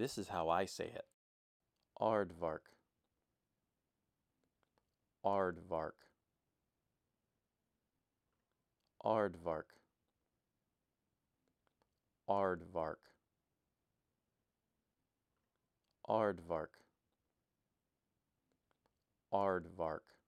This is how I say it Aardvark. Aardvark. Aardvark. Aardvark. Aardvark. Aardvark.